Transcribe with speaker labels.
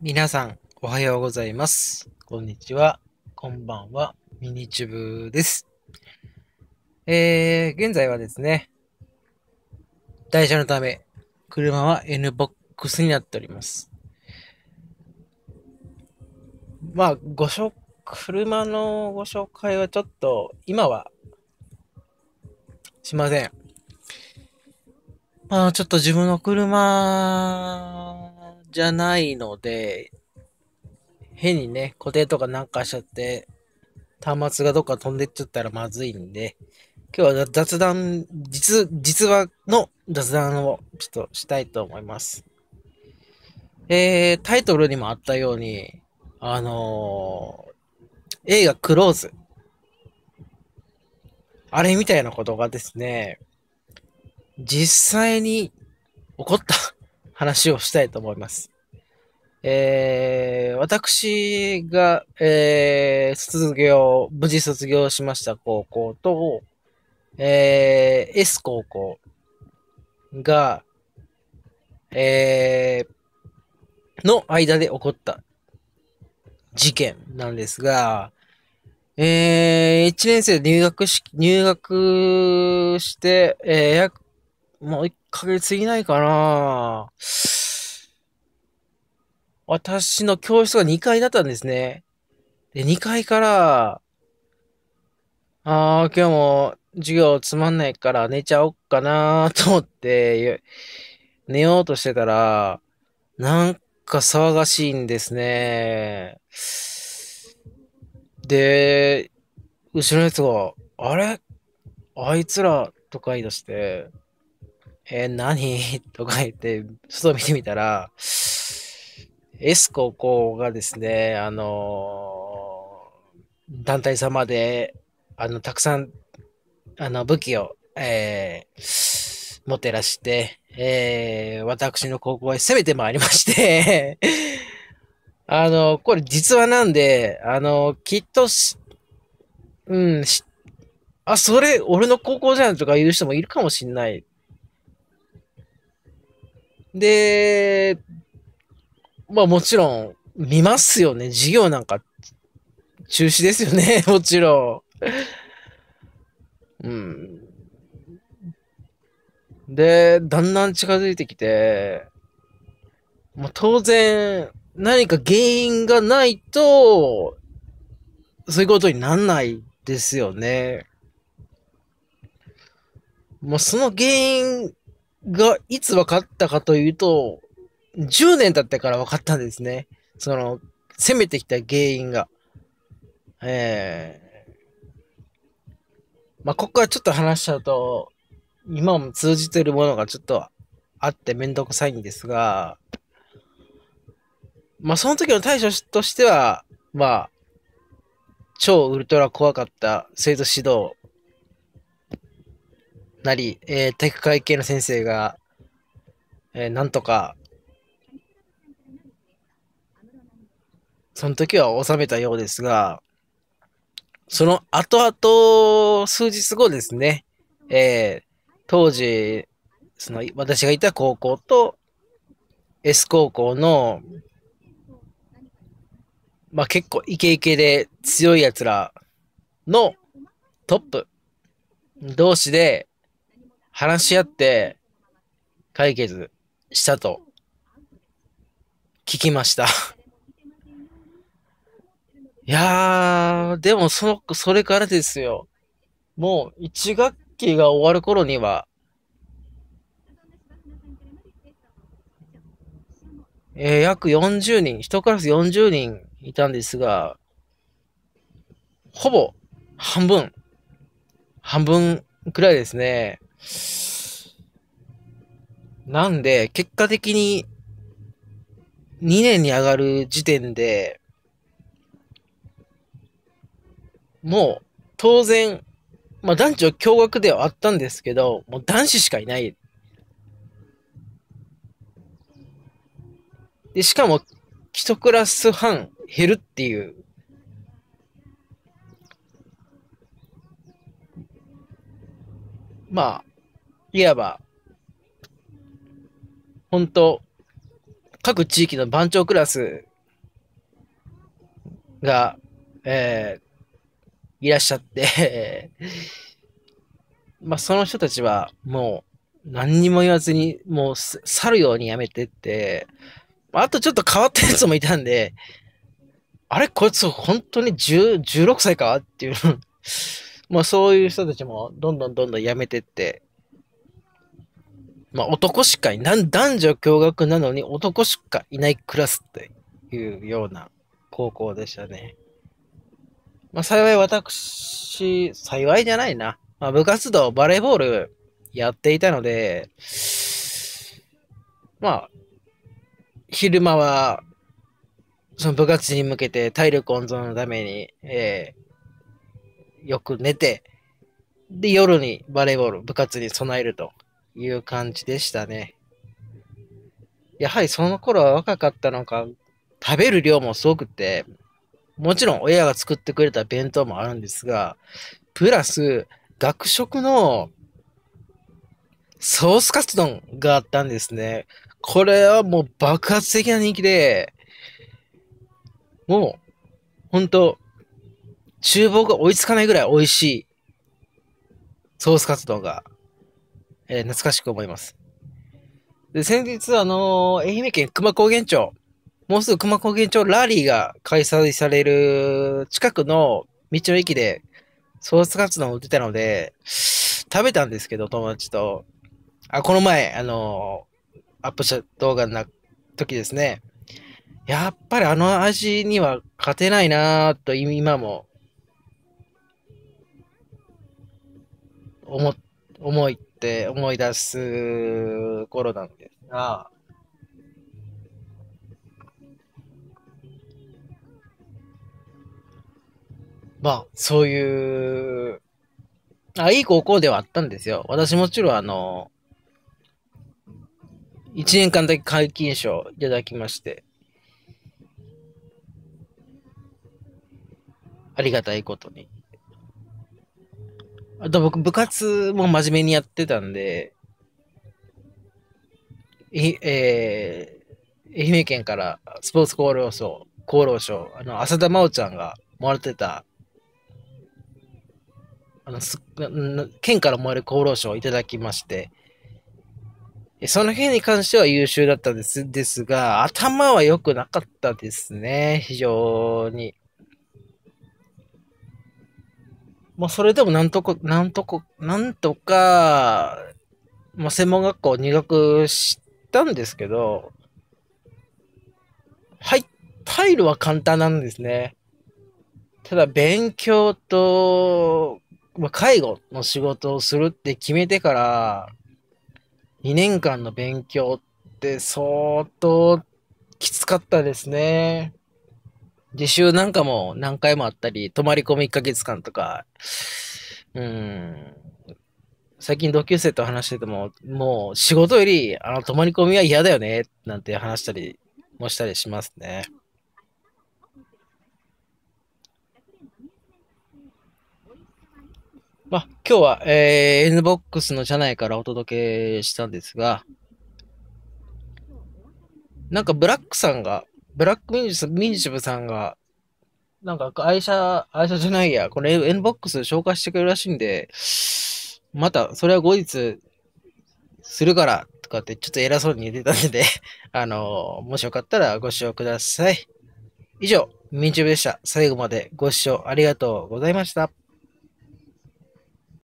Speaker 1: 皆さん、おはようございます。こんにちは。こんばんは。ミニチューブです。えー、現在はですね、台車のため、車は N ボックスになっております。まあ、ごしょ、車のご紹介はちょっと、今は、しません。まあ、ちょっと自分の車じゃないので、変にね、固定とかなんかしちゃって、端末がどっか飛んでっちゃったらまずいんで、今日は雑談、実、実話の雑談をちょっとしたいと思います。えー、タイトルにもあったように、あのー、映画クローズ。あれみたいなことがですね、実際に起こった話をしたいと思います。えー、私が、えー、卒業、無事卒業しました高校と、えー、S 高校が、えー、の間で起こった事件なんですが、えー、1年生入学式、入学して、えー、約もう1ヶ月以内かな私の教室が2階だったんですね。で、2階から、ああ、今日も授業つまんないから寝ちゃおっかなと思って、寝ようとしてたら、なんか騒がしいんですね。で、後ろのやつが、あれあいつらとか言い出して、えー、何 とか言って、外見てみたら、エス高校がですね、あのー、団体様で、あの、たくさん、あの、武器を、えー、持ってらして、えー、私の高校へ攻めてまいりまして あの、これ実話なんで、あの、きっとし、うん、あ、それ、俺の高校じゃんとか言う人もいるかもしんないで、まあもちろん見ますよね。授業なんか中止ですよね。もちろん。うん。で、だんだん近づいてきて、まあ、当然、何か原因がないと、そういうことになんないですよね。もうその原因が、いつ分かったかというと、10年経ってから分かったんですね。その、攻めてきた原因が。ええー、まあ、ここからちょっと話しちゃうと、今も通じてるものがちょっとあってめんどくさいんですが、まあ、その時の対処としては、まあ、超ウルトラ怖かった生徒指導なり、えー、体育会系の先生が、えー、なんとか、その時は収めたようですが、その後々、数日後ですね、えー、当時、その私がいた高校と S 高校の、まあ結構イケイケで強い奴らのトップ同士で、話し合って解決したと聞きました いやー、でもその、それからですよ。もう1学期が終わる頃には、えー、約40人、1クラス40人いたんですが、ほぼ半分、半分くらいですね。なんで、結果的に、2年に上がる時点で、もう、当然、まあ男女共学ではあったんですけど、もう男子しかいない。で、しかも、一クラス半減るっていう。まあ、いわば、本当各地域の番長クラスが、えー、いらっしゃって まあその人たちはもう何にも言わずに、もう去るようにやめてって、あとちょっと変わったやつもいたんで、あれこいつ本当に1 6歳かっていう まあそういう人たちもどんどんどんどんやめてって、まあ、男しかいない、男女共学なのに男しかいないクラスっていうような高校でしたね。まあ、幸い私、幸いじゃないな。まあ、部活動、バレーボールやっていたので、まあ、昼間は、その部活に向けて体力温存のために、えー、よく寝て、で、夜にバレーボール、部活に備えるという感じでしたね。やはりその頃は若かったのか、食べる量もすごくて、もちろん親が作ってくれた弁当もあるんですが、プラス学食のソースカツ丼があったんですね。これはもう爆発的な人気で、もう、ほんと、厨房が追いつかないぐらい美味しいソースカツ丼がえー、懐かしく思います。で、先日、あのー、愛媛県熊高原町、もうすぐ熊高原町ラリーが開催される近くの道の駅でスカツ丼を売ってたので、食べたんですけど、友達と。あ、この前、あのー、アップした動画の時ですね。やっぱりあの味には勝てないなぁと今も思、思い、って思い出す頃なんですが、まあ、そういう、あ、いい高校ではあったんですよ。私もちろん、あの、1年間だけ皆勤賞いただきまして、ありがたいことに。あと僕、部活も真面目にやってたんで、え、えー、愛媛県からスポーツ厚労省、厚労省、あの、浅田真央ちゃんがもらってた、あの、す県からもらえる厚労省をいただきまして、その辺に関しては優秀だったですですが、頭は良くなかったですね、非常に。まあ、それでもなんとか、なんとか、なんとか、まあ、専門学校入学したんですけど、はい、入るは簡単なんですね。ただ、勉強と、まあ、介護の仕事をするって決めてから、2年間の勉強って相当きつかったですね。自習なんかも何回もあったり、泊まり込み1ヶ月間とか、うん、最近同級生と話してても、もう仕事より、あの、泊まり込みは嫌だよね、なんて話したりもしたりしますね。まあ、今日は、えー、NBOX の社内からお届けしたんですが、なんかブラックさんが、ブラックミュージシブさんが、なんか愛車、愛車じゃないや、この NBOX 紹介してくれるらしいんで、また、それは後日、するから、とかってちょっと偉そうに言ってたんで あのー、もしよかったらご視聴ください。以上、ミンチューブでした。最後までご視聴ありがとうございました。